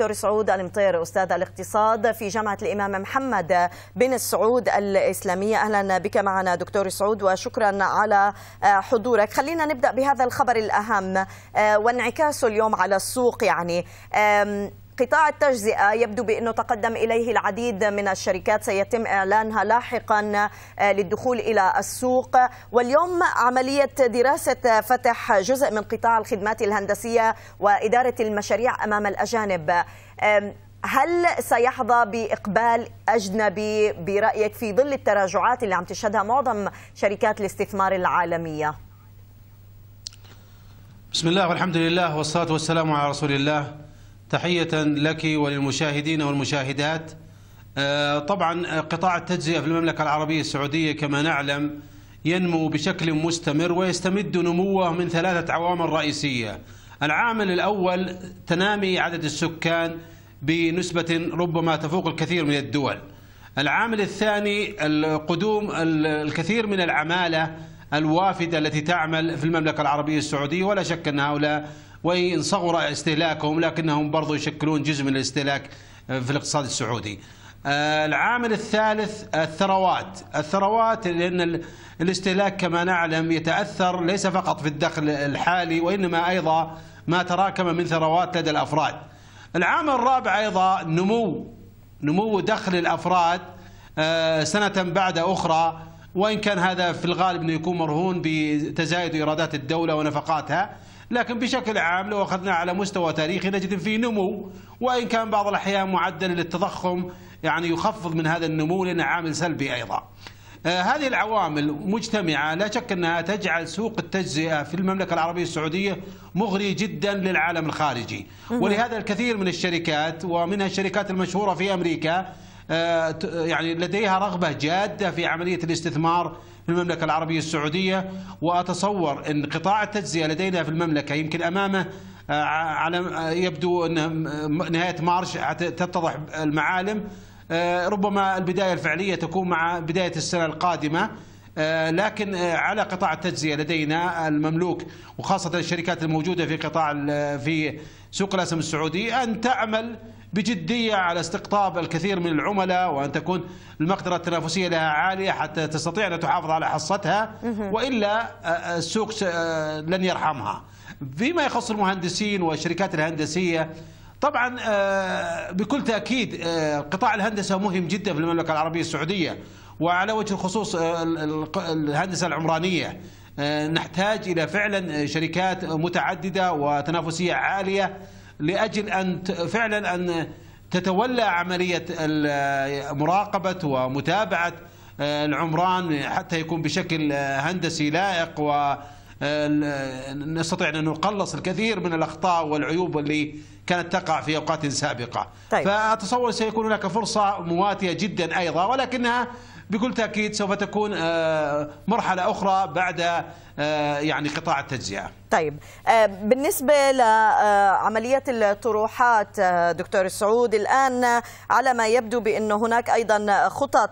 دكتور سعود المطير استاذ الاقتصاد في جامعه الامام محمد بن سعود الاسلاميه اهلا بك معنا دكتور سعود وشكرا على آه، حضورك خلينا نبدا بهذا الخبر الاهم آه، وانعكاسه اليوم على السوق يعني قطاع التجزئة يبدو بأنه تقدم إليه العديد من الشركات سيتم إعلانها لاحقا آه، للدخول إلى السوق واليوم عملية دراسة فتح جزء من قطاع الخدمات الهندسية وإدارة المشاريع أمام الأجانب هل سيحظى بإقبال أجنبي برأيك في ظل التراجعات اللي عم تشهدها معظم شركات الاستثمار العالمية؟ بسم الله والحمد لله والصلاة والسلام على رسول الله تحية لك وللمشاهدين والمشاهدات آه، طبعا آه، قطاع التجزئة في المملكة العربية السعودية كما نعلم ينمو بشكل مستمر ويستمد نموه من ثلاثة عوامل رئيسية العامل الأول تنامي عدد السكان بنسبة ربما تفوق الكثير من الدول العامل الثاني قدوم الكثير من العمالة الوافدة التي تعمل في المملكة العربية السعودية ولا شك أن هؤلاء وإن صغر استهلاكهم لكنهم برضو يشكلون جزء من الاستهلاك آه، في الاقتصاد السعودي آه، العامل الثالث الثروات الثروات لأن الاستهلاك كما نعلم يتأثر ليس فقط في الدخل الحالي وإنما أيضا ما تراكم من ثروات لدى الأفراد العامل الرابع أيضا نمو نمو دخل الأفراد آه، سنة بعد أخرى وإن كان هذا في الغالب أنه يكون مرهون بتزايد إيرادات الدولة ونفقاتها لكن بشكل عام لو أخذناه على مستوى تاريخي نجد فيه نمو وإن كان بعض الأحيان معدل للتضخم يعني يخفض من هذا النمو لأنه عامل سلبي أيضا آه، هذه العوامل مجتمعة لا شك أنها تجعل سوق التجزئة في المملكة العربية السعودية مغري جدا للعالم الخارجي ولهذا الكثير من الشركات ومنها الشركات المشهورة في أمريكا آه، يعني لديها رغبة جادة في عملية الاستثمار في المملكة العربية السعودية وأتصور أن قطاع التجزئة لدينا في المملكة يمكن أمامه آه، على آه، يبدو أن نهاية مارش تتضح المعالم آه، ربما البداية الفعلية تكون مع بداية السنة القادمة آه، لكن آه، على قطاع التجزئه لدينا المملوك وخاصه الشركات الموجوده في قطاع في سوق الاسهم السعودي ان تعمل بجديه على استقطاب الكثير من العملاء وان تكون المقدره التنافسيه لها عاليه حتى تستطيع ان تحافظ على حصتها والا آه، السوق لن يرحمها. فيما يخص المهندسين والشركات الهندسيه طبعا بكل تاكيد قطاع الهندسه مهم جدا في المملكه العربيه السعوديه وعلى وجه الخصوص آه، الهندسة العمرانية آه، نحتاج إلى فعلا آه، شركات متعددة وتنافسية عالية لأجل أن فعلا أن تتولى عملية مراقبة ومتابعة العمران حتى يكون بشكل هندسي لائق و نستطيع أن نقلص الكثير من الأخطاء والعيوب اللي كانت تقع في أوقات سابقة طيب. فأتصور سيكون هناك فرصة مواتية جدا أيضا ولكنها بكل تأكيد سوف تكون آه، مرحلة أخرى بعد آه، يعني قطاع التجزئة طيب آه، بالنسبة لعملية الطروحات دكتور سعود الآن على ما يبدو بأن هناك أيضا خطط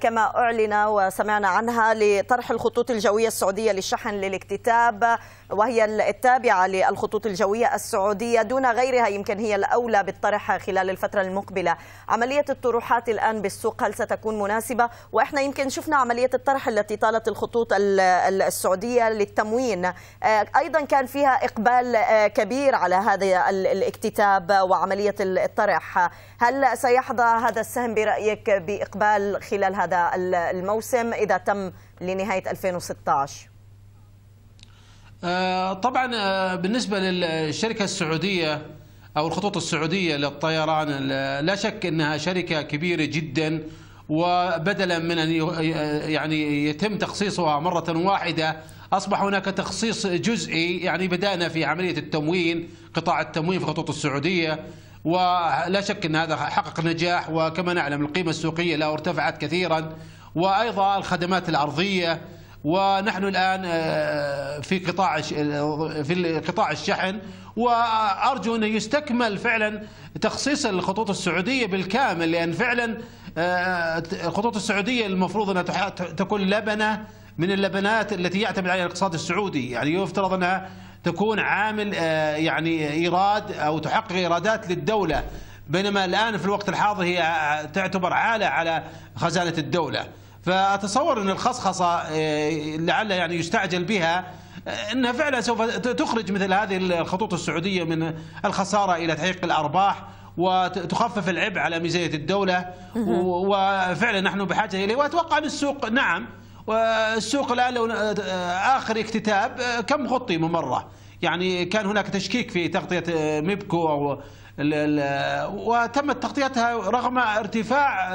كما أعلن وسمعنا عنها لطرح الخطوط الجوية السعودية للشحن للاكتتاب وهي التابعة للخطوط الجوية السعودية دون غيرها يمكن هي الأولى بالطرح خلال الفترة المقبلة عملية الطروحات الآن بالسوق هل ستكون مناسبة وإحنا يمكن شفنا عملية الطرح التي طالت الخطوط السعودية للتموين آه، أيضا كان فيها إقبال آه، كبير على هذا الاكتتاب وعملية الطرح هل سيحظى هذا السهم برأيك بإقبال خلال هذا الموسم إذا تم لنهاية 2016 آه، طبعا آه، بالنسبة للشركة السعودية أو الخطوط السعودية للطيران لا شك أنها شركة كبيرة جدا وبدلا من أن آه، يعني يتم تخصيصها مرة واحدة أصبح هناك تخصيص جزئي يعني بدأنا في عملية التموين قطاع التموين في الخطوط السعودية ولا شك أن هذا حقق نجاح وكما نعلم القيمة السوقية له ارتفعت كثيرا وأيضا الخدمات الأرضية ونحن الآن آه، في قطاع آه، في قطاع الشحن وأرجو أن يستكمل فعلا تخصيص الخطوط السعودية بالكامل لأن فعلا آه، الخطوط السعودية المفروض أنها تكون لبنة من اللبنات التي يعتمد عليها الاقتصاد السعودي يعني يفترض أنها تكون عامل يعني إيراد أو تحقق إيرادات للدولة بينما الآن في الوقت الحاضر هي تعتبر عالة على خزانة الدولة فأتصور أن الخصخصة آه، لعل يعني يستعجل بها آه، أنها فعلا سوف تخرج مثل هذه الخطوط السعودية من الخسارة إلى تحقيق الأرباح وتخفف العبء على ميزانية الدولة وفعلا نحن بحاجة إليه وأتوقع أن السوق نعم والسوق الآن لو آه، آخر اكتتاب كم غطي ممرة يعني كان هناك تشكيك في تغطية ميبكو أو وتمت تغطيتها رغم ارتفاع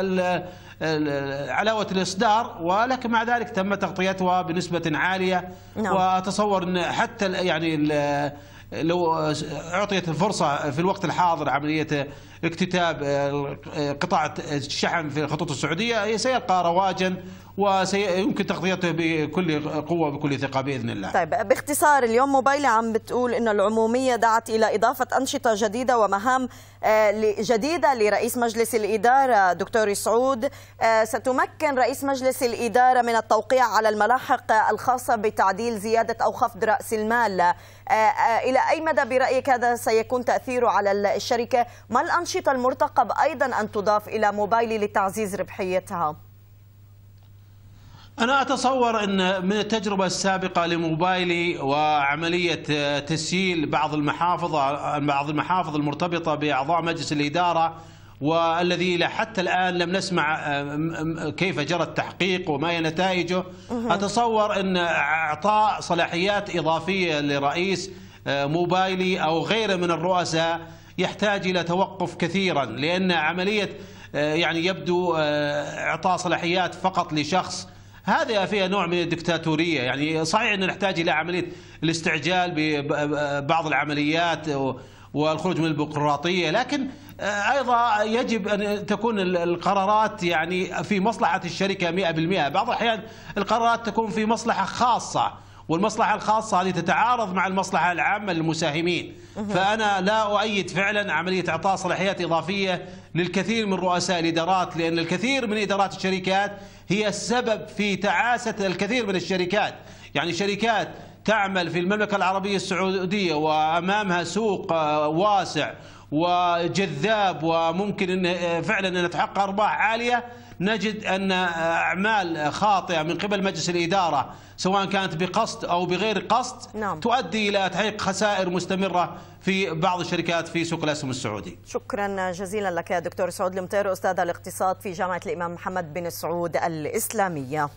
علاوه الاصدار ولكن مع ذلك تم تغطيتها بنسبه عاليه نعم. واتصور ان حتى يعني لو اعطيت الفرصه في الوقت الحاضر عمليه اكتتاب آه، قطاع الشحن في الخطوط السعوديه سيلقى رواجا ويمكن تغطيته بكل قوه وبكل ثقه باذن الله. طيب باختصار اليوم موبايل عم بتقول انه العموميه دعت الى اضافه انشطه جديده ومهام آه، جديده لرئيس مجلس الاداره دكتور سعود آه، ستمكن رئيس مجلس الاداره من التوقيع على الملاحق الخاصه بتعديل زياده او خفض راس المال. آه، الى اي مدى برايك هذا سيكون تاثيره على الشركه؟ ما الانشطه المرتقب ايضا ان تضاف الى موبايل لتعزيز ربحيتها؟ أنا أتصور أن من التجربة السابقة لموبايلي وعملية تسييل بعض المحافظ بعض المحافظ المرتبطة بأعضاء مجلس الإدارة والذي إلى حتى الآن لم نسمع كيف جرى التحقيق وما هي نتائجه أتصور أن إعطاء صلاحيات إضافية لرئيس موبايلي أو غيره من الرؤساء يحتاج إلى توقف كثيرا لأن عملية يعني يبدو إعطاء صلاحيات فقط لشخص هذا فيها نوع من الدكتاتورية يعني صحيح أنه نحتاج إلى عملية الاستعجال ببعض العمليات والخروج من البقراطية لكن آه، أيضا يجب أن تكون القرارات يعني في مصلحة الشركة 100% بعض الأحيان القرارات تكون في مصلحة خاصة والمصلحة الخاصة هذه تتعارض مع المصلحة العامة للمساهمين فأنا لا أؤيد فعلا عملية إعطاء صلاحيات إضافية للكثير من رؤساء الإدارات لأن الكثير من إدارات الشركات هي السبب في تعاسة الكثير من الشركات يعني شركات تعمل في المملكة العربية السعودية وأمامها سوق آه، واسع وجذاب وممكن إن آه، فعلا أن تحقق أرباح عالية نجد أن آه، أعمال خاطئة من قبل مجلس الإدارة سواء كانت بقصد أو بغير قصد نعم. تؤدي إلى تحقيق خسائر مستمرة في بعض الشركات في سوق الأسهم السعودي شكرا جزيلا لك يا دكتور سعود المطير أستاذ الاقتصاد في جامعة الإمام محمد بن سعود الإسلامية